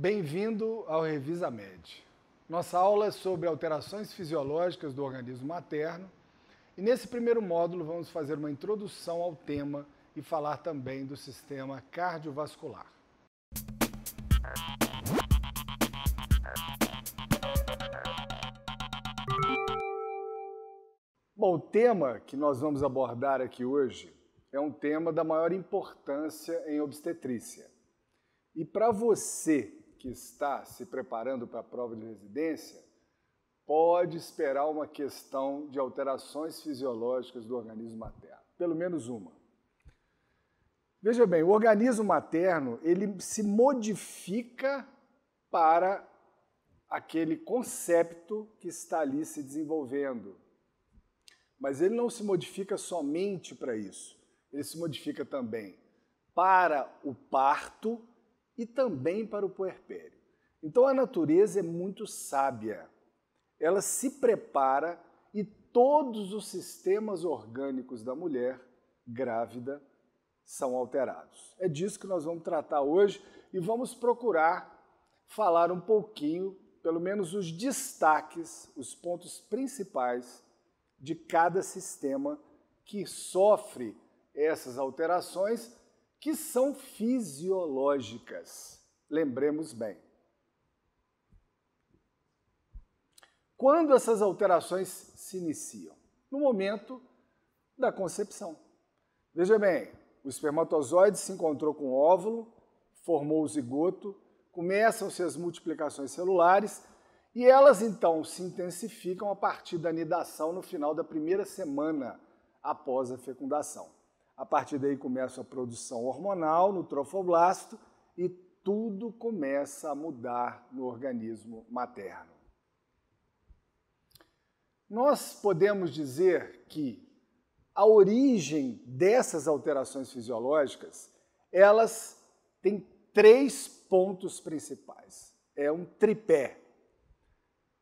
Bem-vindo ao Revisa Med. Nossa aula é sobre alterações fisiológicas do organismo materno e nesse primeiro módulo vamos fazer uma introdução ao tema e falar também do sistema cardiovascular. Bom, o tema que nós vamos abordar aqui hoje é um tema da maior importância em obstetrícia. E para você que está se preparando para a prova de residência pode esperar uma questão de alterações fisiológicas do organismo materno, pelo menos uma. Veja bem, o organismo materno ele se modifica para aquele concepto que está ali se desenvolvendo. Mas ele não se modifica somente para isso, ele se modifica também para o parto e também para o puerpério. Então a natureza é muito sábia. Ela se prepara e todos os sistemas orgânicos da mulher grávida são alterados. É disso que nós vamos tratar hoje e vamos procurar falar um pouquinho, pelo menos os destaques, os pontos principais de cada sistema que sofre essas alterações que são fisiológicas. Lembremos bem. Quando essas alterações se iniciam? No momento da concepção. Veja bem, o espermatozoide se encontrou com o óvulo, formou o zigoto, começam-se as multiplicações celulares e elas então se intensificam a partir da nidação no final da primeira semana após a fecundação. A partir daí começa a produção hormonal no trofoblasto e tudo começa a mudar no organismo materno. Nós podemos dizer que a origem dessas alterações fisiológicas, elas têm três pontos principais. É um tripé.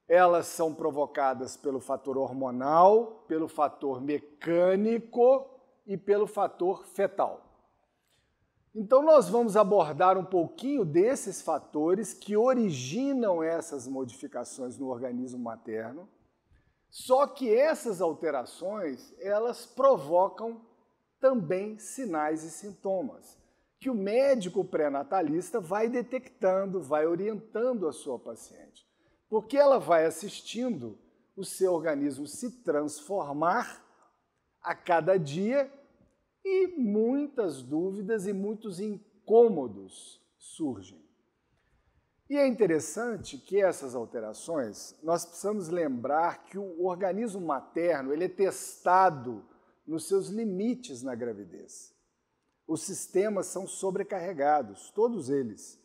Elas são provocadas pelo fator hormonal, pelo fator mecânico e pelo fator fetal. Então, nós vamos abordar um pouquinho desses fatores que originam essas modificações no organismo materno. Só que essas alterações, elas provocam também sinais e sintomas que o médico pré-natalista vai detectando, vai orientando a sua paciente, porque ela vai assistindo o seu organismo se transformar a cada dia e muitas dúvidas e muitos incômodos surgem. E é interessante que essas alterações, nós precisamos lembrar que o organismo materno ele é testado nos seus limites na gravidez. Os sistemas são sobrecarregados, todos eles.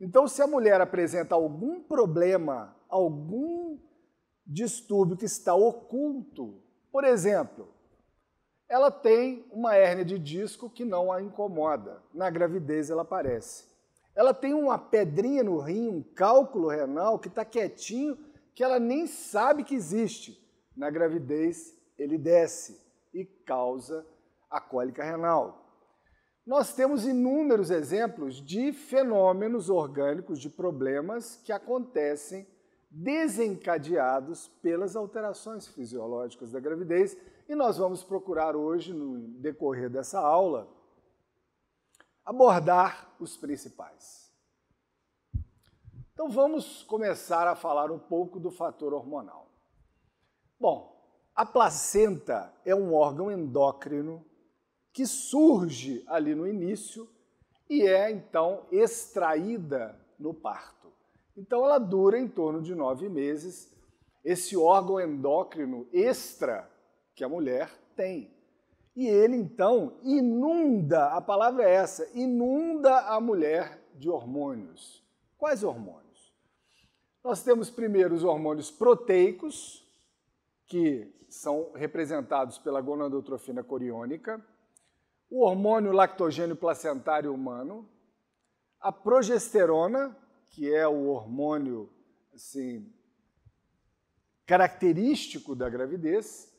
Então, se a mulher apresenta algum problema, algum distúrbio que está oculto, por exemplo, ela tem uma hérnia de disco que não a incomoda. Na gravidez ela aparece. Ela tem uma pedrinha no rim, um cálculo renal que está quietinho, que ela nem sabe que existe. Na gravidez ele desce e causa a cólica renal. Nós temos inúmeros exemplos de fenômenos orgânicos, de problemas que acontecem desencadeados pelas alterações fisiológicas da gravidez e nós vamos procurar hoje, no decorrer dessa aula, abordar os principais. Então vamos começar a falar um pouco do fator hormonal. Bom, a placenta é um órgão endócrino que surge ali no início e é então extraída no parto. Então ela dura em torno de nove meses. Esse órgão endócrino extra que a mulher tem. E ele então inunda, a palavra é essa, inunda a mulher de hormônios. Quais hormônios? Nós temos primeiro os hormônios proteicos, que são representados pela gonadotrofina coriônica, o hormônio lactogênio placentário humano, a progesterona, que é o hormônio assim, característico da gravidez,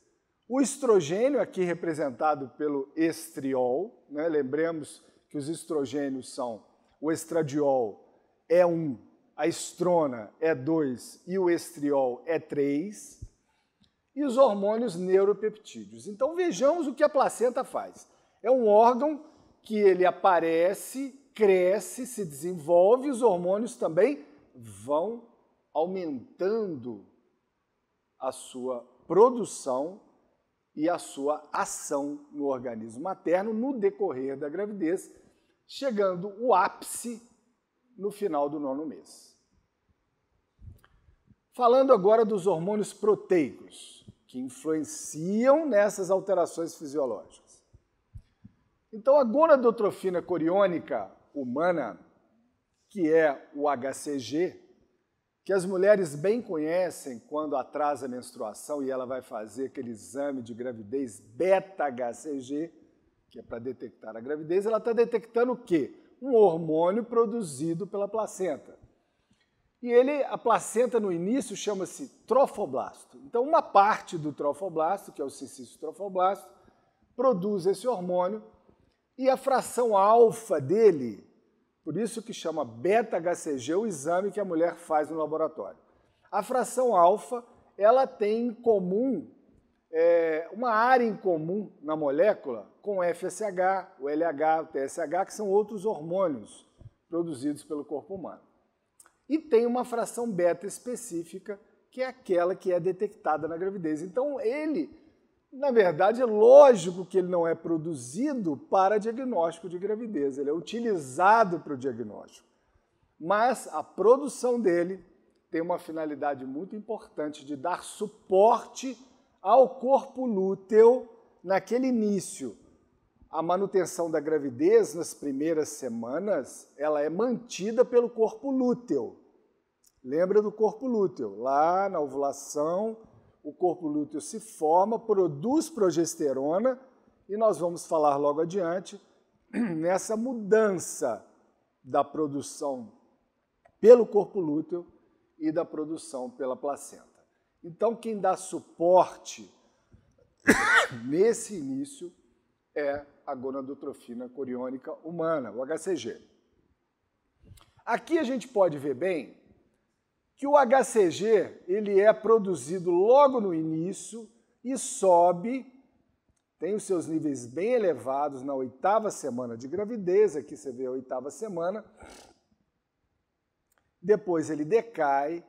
o estrogênio, aqui representado pelo estriol, né? lembremos que os estrogênios são o estradiol é 1, a estrona é 2 e o estriol é 3, e os hormônios neuropeptídeos. Então vejamos o que a placenta faz. É um órgão que ele aparece, cresce, se desenvolve, os hormônios também vão aumentando a sua produção e a sua ação no organismo materno no decorrer da gravidez, chegando o ápice no final do nono mês. Falando agora dos hormônios proteicos, que influenciam nessas alterações fisiológicas. Então, a gonadotrofina coriônica humana, que é o HCG, que as mulheres bem conhecem quando atrasa a menstruação e ela vai fazer aquele exame de gravidez beta-HCG, que é para detectar a gravidez, ela está detectando o quê? Um hormônio produzido pela placenta. E ele, a placenta no início chama-se trofoblasto. Então, uma parte do trofoblasto, que é o cincício trofoblasto, produz esse hormônio e a fração alfa dele por isso que chama beta-HCG o exame que a mulher faz no laboratório. A fração alfa, ela tem em comum, é, uma área em comum na molécula com o FSH, o LH, o TSH, que são outros hormônios produzidos pelo corpo humano. E tem uma fração beta específica, que é aquela que é detectada na gravidez. Então, ele na verdade, é lógico que ele não é produzido para diagnóstico de gravidez, ele é utilizado para o diagnóstico. Mas a produção dele tem uma finalidade muito importante de dar suporte ao corpo lúteo naquele início. A manutenção da gravidez nas primeiras semanas, ela é mantida pelo corpo lúteo. Lembra do corpo lúteo? Lá na ovulação, o corpo lúteo se forma, produz progesterona, e nós vamos falar logo adiante nessa mudança da produção pelo corpo lúteo e da produção pela placenta. Então, quem dá suporte nesse início é a gonadotrofina coriônica humana, o HCG. Aqui a gente pode ver bem que o HCG ele é produzido logo no início e sobe, tem os seus níveis bem elevados na oitava semana de gravidez, aqui você vê a oitava semana, depois ele decai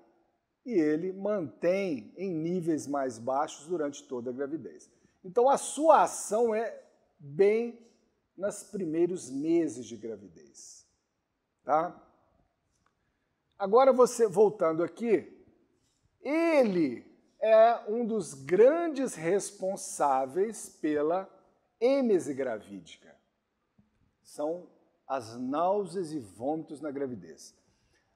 e ele mantém em níveis mais baixos durante toda a gravidez. Então a sua ação é bem nos primeiros meses de gravidez, tá? Agora você voltando aqui, ele é um dos grandes responsáveis pela êmese gravídica. São as náuseas e vômitos na gravidez.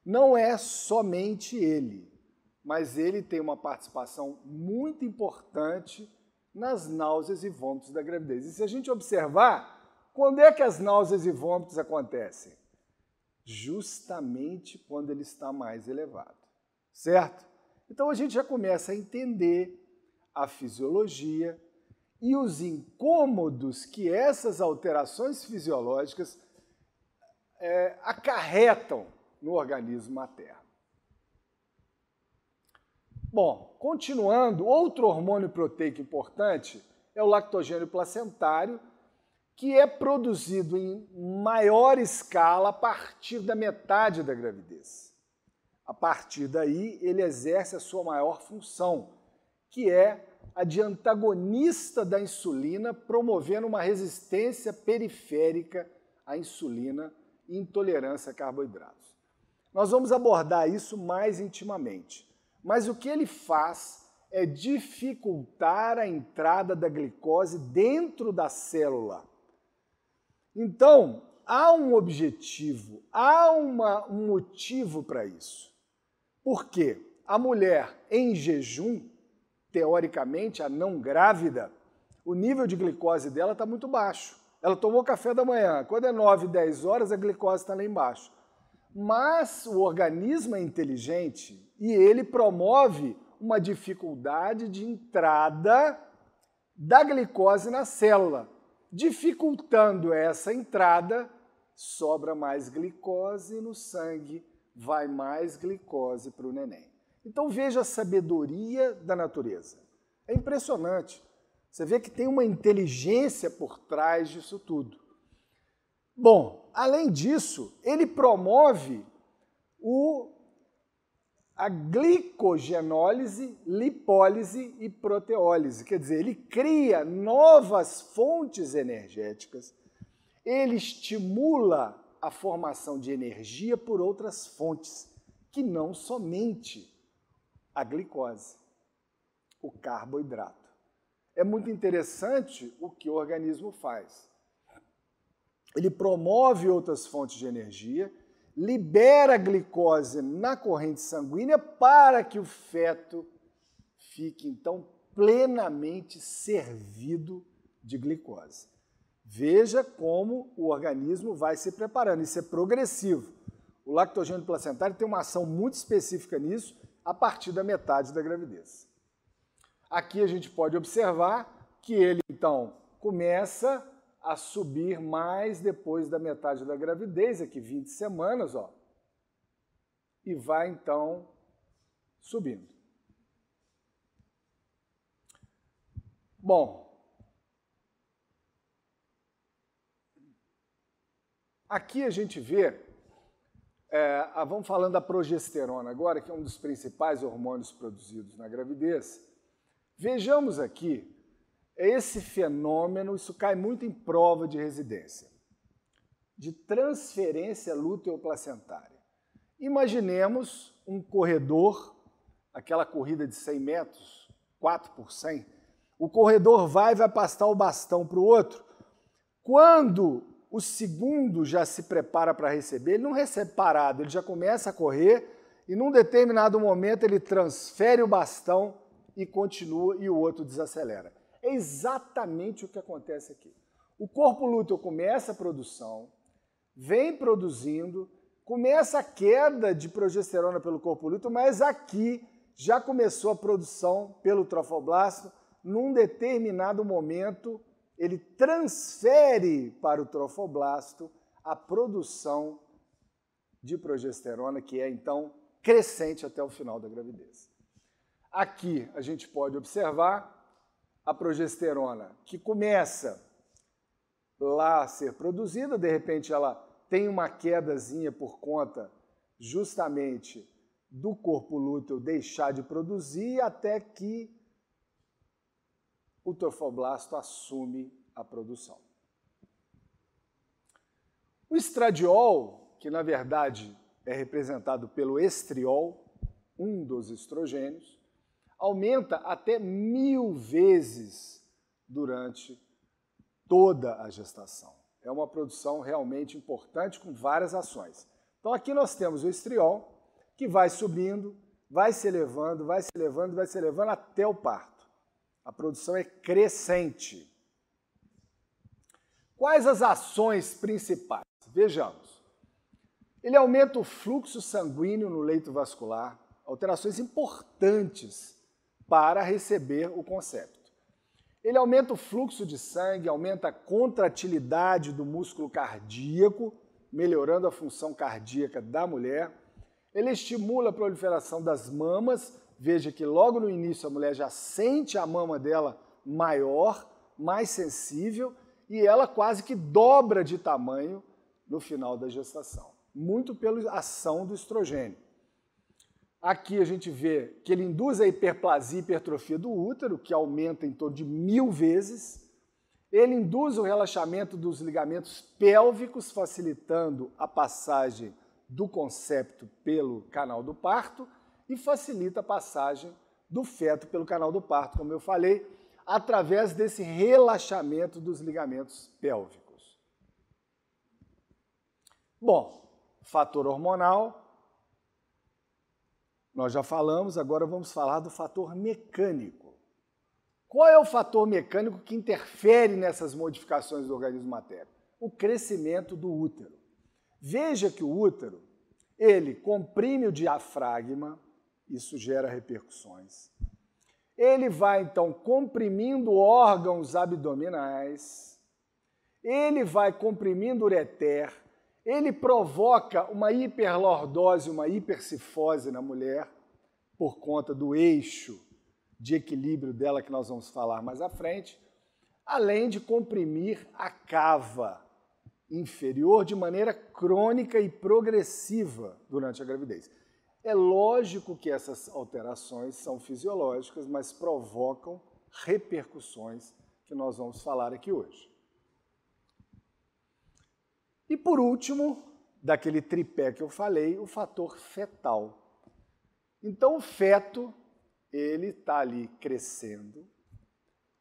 Não é somente ele, mas ele tem uma participação muito importante nas náuseas e vômitos da gravidez. E se a gente observar, quando é que as náuseas e vômitos acontecem? justamente quando ele está mais elevado. Certo? Então a gente já começa a entender a fisiologia e os incômodos que essas alterações fisiológicas é, acarretam no organismo materno. Bom, continuando, outro hormônio proteico importante é o lactogênio placentário, que é produzido em maior escala a partir da metade da gravidez. A partir daí, ele exerce a sua maior função, que é a de antagonista da insulina, promovendo uma resistência periférica à insulina e intolerância a carboidratos. Nós vamos abordar isso mais intimamente, mas o que ele faz é dificultar a entrada da glicose dentro da célula então, há um objetivo, há uma, um motivo para isso. Por quê? A mulher em jejum, teoricamente, a não grávida, o nível de glicose dela está muito baixo. Ela tomou café da manhã, quando é 9, 10 horas, a glicose está lá embaixo. Mas o organismo é inteligente e ele promove uma dificuldade de entrada da glicose na célula. Dificultando essa entrada, sobra mais glicose no sangue, vai mais glicose para o neném. Então veja a sabedoria da natureza. É impressionante. Você vê que tem uma inteligência por trás disso tudo. Bom, além disso, ele promove o a glicogenólise, lipólise e proteólise. Quer dizer, ele cria novas fontes energéticas, ele estimula a formação de energia por outras fontes, que não somente a glicose, o carboidrato. É muito interessante o que o organismo faz. Ele promove outras fontes de energia libera glicose na corrente sanguínea para que o feto fique então plenamente servido de glicose. Veja como o organismo vai se preparando, isso é progressivo. O lactogênio placentário tem uma ação muito específica nisso a partir da metade da gravidez. Aqui a gente pode observar que ele então começa a subir mais depois da metade da gravidez, aqui 20 semanas, ó. E vai então subindo. Bom, aqui a gente vê, é, a, vamos falando da progesterona agora, que é um dos principais hormônios produzidos na gravidez. Vejamos aqui esse fenômeno, isso cai muito em prova de residência, de transferência luteoplacentária. Imaginemos um corredor, aquela corrida de 100 metros, 4 por 100, o corredor vai e vai passar o bastão para o outro. Quando o segundo já se prepara para receber, ele não recebe parado, ele já começa a correr e num determinado momento ele transfere o bastão e continua e o outro desacelera. É exatamente o que acontece aqui. O corpo lúteo começa a produção, vem produzindo, começa a queda de progesterona pelo corpo lúteo, mas aqui já começou a produção pelo trofoblasto. Num determinado momento, ele transfere para o trofoblasto a produção de progesterona, que é então crescente até o final da gravidez. Aqui a gente pode observar a progesterona, que começa lá a ser produzida, de repente ela tem uma quedazinha por conta justamente do corpo lúteo deixar de produzir até que o trofoblasto assume a produção. O estradiol, que na verdade é representado pelo estriol, um dos estrogênios, aumenta até mil vezes durante toda a gestação. É uma produção realmente importante com várias ações. Então aqui nós temos o estriol, que vai subindo, vai se elevando, vai se elevando, vai se elevando até o parto. A produção é crescente. Quais as ações principais? Vejamos. Ele aumenta o fluxo sanguíneo no leito vascular, alterações importantes para receber o concepto. Ele aumenta o fluxo de sangue, aumenta a contratilidade do músculo cardíaco, melhorando a função cardíaca da mulher. Ele estimula a proliferação das mamas. Veja que logo no início a mulher já sente a mama dela maior, mais sensível, e ela quase que dobra de tamanho no final da gestação, muito pela ação do estrogênio. Aqui a gente vê que ele induz a hiperplasia e hipertrofia do útero, que aumenta em torno de mil vezes. Ele induz o relaxamento dos ligamentos pélvicos, facilitando a passagem do concepto pelo canal do parto e facilita a passagem do feto pelo canal do parto, como eu falei, através desse relaxamento dos ligamentos pélvicos. Bom, fator hormonal, nós já falamos, agora vamos falar do fator mecânico. Qual é o fator mecânico que interfere nessas modificações do organismo matérico? O crescimento do útero. Veja que o útero, ele comprime o diafragma, isso gera repercussões. Ele vai então comprimindo órgãos abdominais, ele vai comprimindo ureter, ele provoca uma hiperlordose, uma hipercifose na mulher, por conta do eixo de equilíbrio dela que nós vamos falar mais à frente, além de comprimir a cava inferior de maneira crônica e progressiva durante a gravidez. É lógico que essas alterações são fisiológicas, mas provocam repercussões que nós vamos falar aqui hoje. E por último, daquele tripé que eu falei, o fator fetal. Então o feto, ele está ali crescendo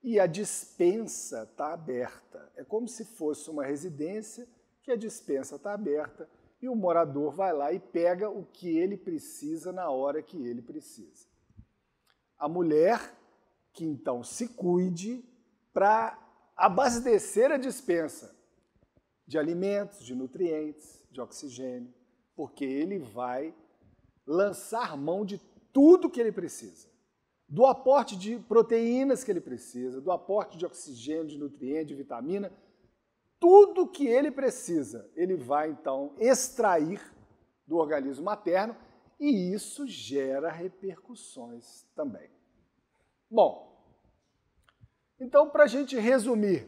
e a dispensa está aberta. É como se fosse uma residência que a dispensa está aberta e o morador vai lá e pega o que ele precisa na hora que ele precisa. A mulher que então se cuide para abastecer a dispensa de alimentos, de nutrientes, de oxigênio, porque ele vai lançar mão de tudo que ele precisa. Do aporte de proteínas que ele precisa, do aporte de oxigênio, de nutrientes, de vitamina, tudo que ele precisa, ele vai então extrair do organismo materno e isso gera repercussões também. Bom, então para a gente resumir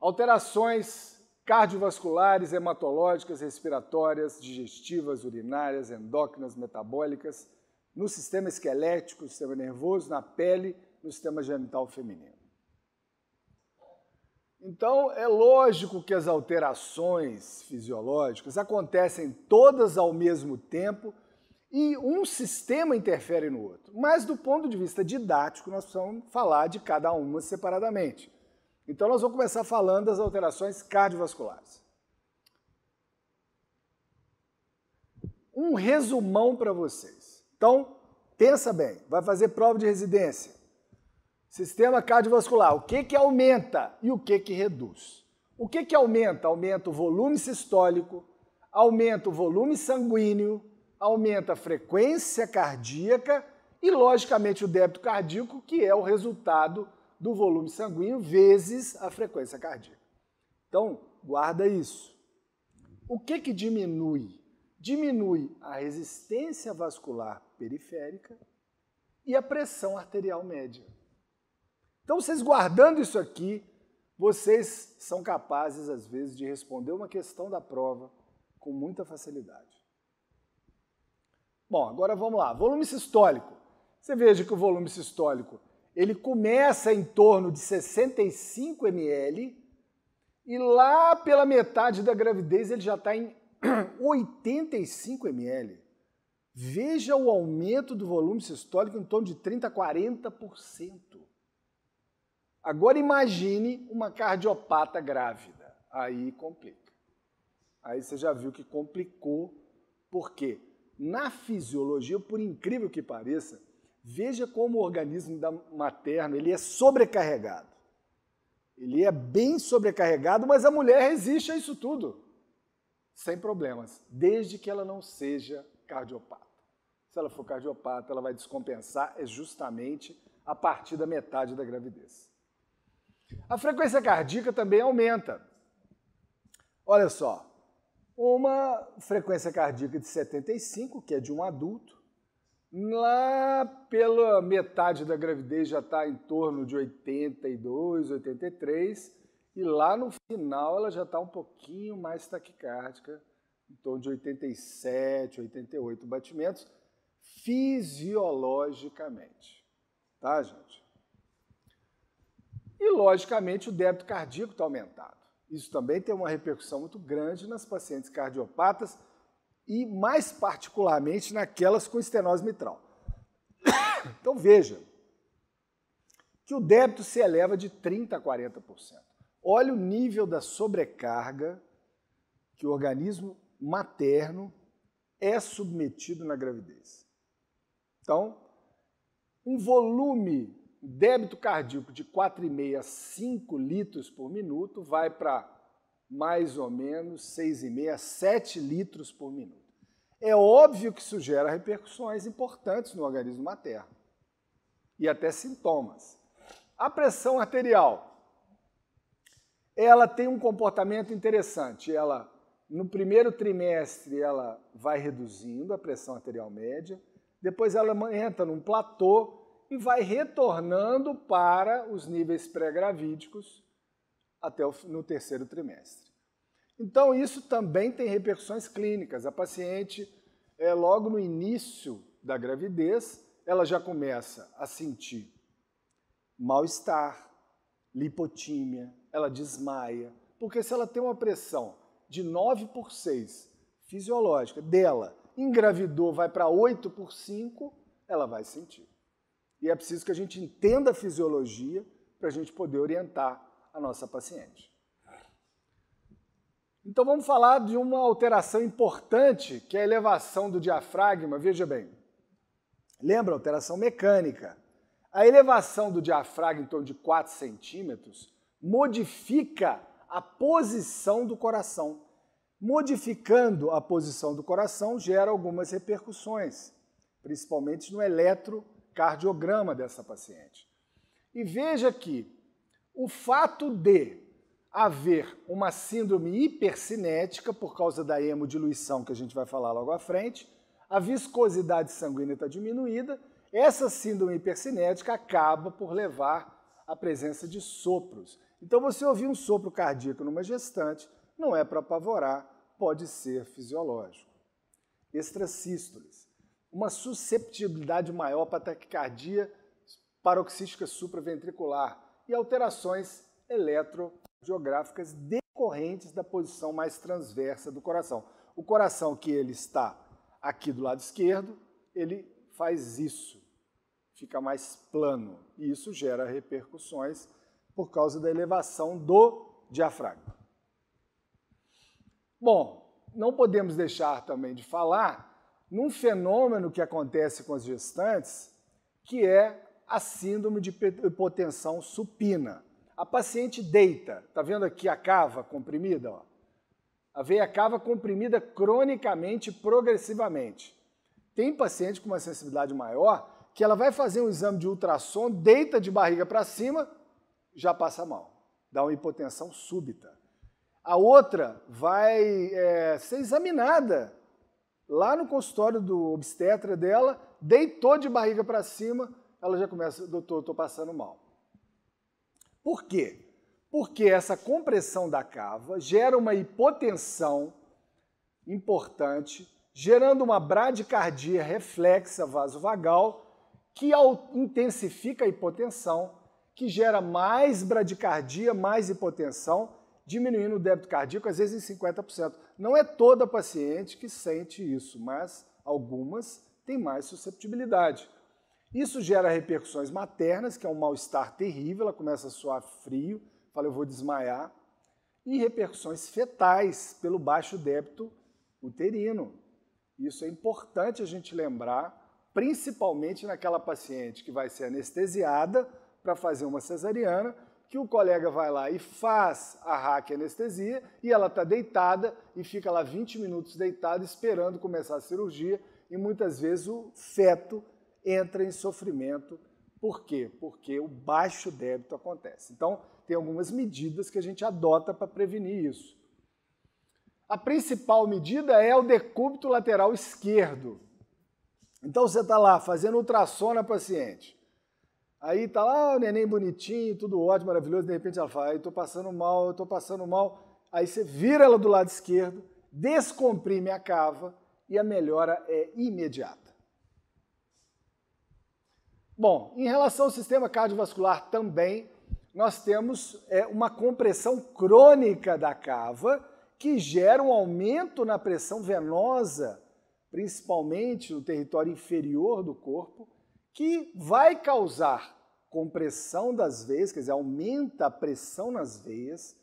alterações cardiovasculares, hematológicas, respiratórias, digestivas, urinárias, endócrinas, metabólicas, no sistema esquelético, sistema nervoso, na pele, no sistema genital feminino. Então, é lógico que as alterações fisiológicas acontecem todas ao mesmo tempo e um sistema interfere no outro. Mas, do ponto de vista didático, nós precisamos falar de cada uma separadamente. Então, nós vamos começar falando das alterações cardiovasculares. Um resumão para vocês. Então, pensa bem, vai fazer prova de residência. Sistema cardiovascular, o que que aumenta e o que que reduz? O que que aumenta? Aumenta o volume sistólico, aumenta o volume sanguíneo, aumenta a frequência cardíaca e, logicamente, o débito cardíaco, que é o resultado do volume sanguíneo vezes a frequência cardíaca. Então, guarda isso. O que, que diminui? Diminui a resistência vascular periférica e a pressão arterial média. Então, vocês guardando isso aqui, vocês são capazes, às vezes, de responder uma questão da prova com muita facilidade. Bom, agora vamos lá. Volume sistólico. Você veja que o volume sistólico ele começa em torno de 65 ml e lá pela metade da gravidez ele já está em 85 ml. Veja o aumento do volume sistólico em torno de 30 a 40%. Agora imagine uma cardiopata grávida. Aí complica. Aí você já viu que complicou, porque na fisiologia, por incrível que pareça, Veja como o organismo da materno ele é sobrecarregado. Ele é bem sobrecarregado, mas a mulher resiste a isso tudo, sem problemas, desde que ela não seja cardiopata. Se ela for cardiopata, ela vai descompensar é justamente a partir da metade da gravidez. A frequência cardíaca também aumenta. Olha só, uma frequência cardíaca de 75, que é de um adulto, Lá pela metade da gravidez já está em torno de 82, 83, e lá no final ela já está um pouquinho mais taquicárdica, em torno de 87, 88 batimentos, fisiologicamente. Tá, gente? E, logicamente, o débito cardíaco está aumentado. Isso também tem uma repercussão muito grande nas pacientes cardiopatas e mais particularmente naquelas com estenose mitral. Então veja que o débito se eleva de 30% a 40%. Olha o nível da sobrecarga que o organismo materno é submetido na gravidez. Então, um volume débito cardíaco de 4,5 a 5 litros por minuto vai para mais ou menos 6,5, 7 litros por minuto. É óbvio que isso gera repercussões importantes no organismo materno e até sintomas. A pressão arterial, ela tem um comportamento interessante. Ela, no primeiro trimestre, ela vai reduzindo a pressão arterial média, depois ela entra num platô e vai retornando para os níveis pré-gravídicos, até o, no terceiro trimestre. Então, isso também tem repercussões clínicas. A paciente, é, logo no início da gravidez, ela já começa a sentir mal-estar, lipotímia, ela desmaia. Porque se ela tem uma pressão de 9 por 6 fisiológica dela, engravidou, vai para 8 por 5, ela vai sentir. E é preciso que a gente entenda a fisiologia para a gente poder orientar a nossa paciente. Então vamos falar de uma alteração importante, que é a elevação do diafragma. Veja bem, lembra alteração mecânica. A elevação do diafragma em torno de 4 centímetros modifica a posição do coração. Modificando a posição do coração gera algumas repercussões, principalmente no eletrocardiograma dessa paciente. E veja que o fato de haver uma síndrome hipercinética por causa da hemodiluição, que a gente vai falar logo à frente, a viscosidade sanguínea está diminuída, essa síndrome hipercinética acaba por levar à presença de sopros. Então, você ouvir um sopro cardíaco numa gestante não é para apavorar, pode ser fisiológico. Extrasístoles. Uma susceptibilidade maior para taquicardia paroxística supraventricular, e alterações eletrogeográficas decorrentes da posição mais transversa do coração. O coração que ele está aqui do lado esquerdo, ele faz isso, fica mais plano, e isso gera repercussões por causa da elevação do diafragma. Bom, não podemos deixar também de falar num fenômeno que acontece com as gestantes, que é a síndrome de hipotensão supina. A paciente deita, tá vendo aqui a cava comprimida? Ó? A veia cava comprimida cronicamente, progressivamente. Tem paciente com uma sensibilidade maior que ela vai fazer um exame de ultrassom, deita de barriga para cima, já passa mal. Dá uma hipotensão súbita. A outra vai é, ser examinada lá no consultório do obstetra dela, deitou de barriga para cima, ela já começa, doutor, estou passando mal. Por quê? Porque essa compressão da cava gera uma hipotensão importante, gerando uma bradicardia reflexa vasovagal, que intensifica a hipotensão, que gera mais bradicardia, mais hipotensão, diminuindo o débito cardíaco, às vezes em 50%. Não é toda paciente que sente isso, mas algumas têm mais susceptibilidade. Isso gera repercussões maternas, que é um mal-estar terrível, ela começa a suar frio, fala eu vou desmaiar, e repercussões fetais pelo baixo débito uterino. Isso é importante a gente lembrar, principalmente naquela paciente que vai ser anestesiada para fazer uma cesariana, que o colega vai lá e faz a hack anestesia e ela está deitada e fica lá 20 minutos deitada esperando começar a cirurgia e muitas vezes o feto entra em sofrimento. Por quê? Porque o baixo débito acontece. Então, tem algumas medidas que a gente adota para prevenir isso. A principal medida é o decúbito lateral esquerdo. Então, você está lá fazendo ultrassom na paciente. Aí está lá o neném bonitinho, tudo ótimo, maravilhoso. De repente ela fala: estou passando mal, estou passando mal. Aí você vira ela do lado esquerdo, descomprime a cava e a melhora é imediata. Bom, em relação ao sistema cardiovascular também, nós temos é, uma compressão crônica da cava que gera um aumento na pressão venosa, principalmente no território inferior do corpo, que vai causar compressão das veias, quer dizer, aumenta a pressão nas veias,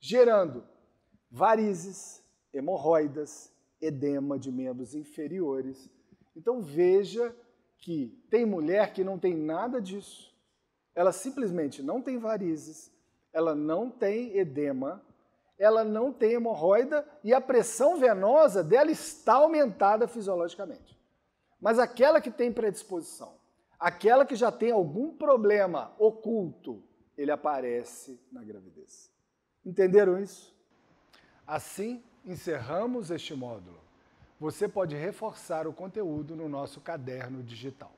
gerando varizes, hemorroidas, edema de membros inferiores. Então veja que tem mulher que não tem nada disso, ela simplesmente não tem varizes, ela não tem edema, ela não tem hemorroida e a pressão venosa dela está aumentada fisiologicamente. Mas aquela que tem predisposição, aquela que já tem algum problema oculto, ele aparece na gravidez. Entenderam isso? Assim encerramos este módulo você pode reforçar o conteúdo no nosso caderno digital.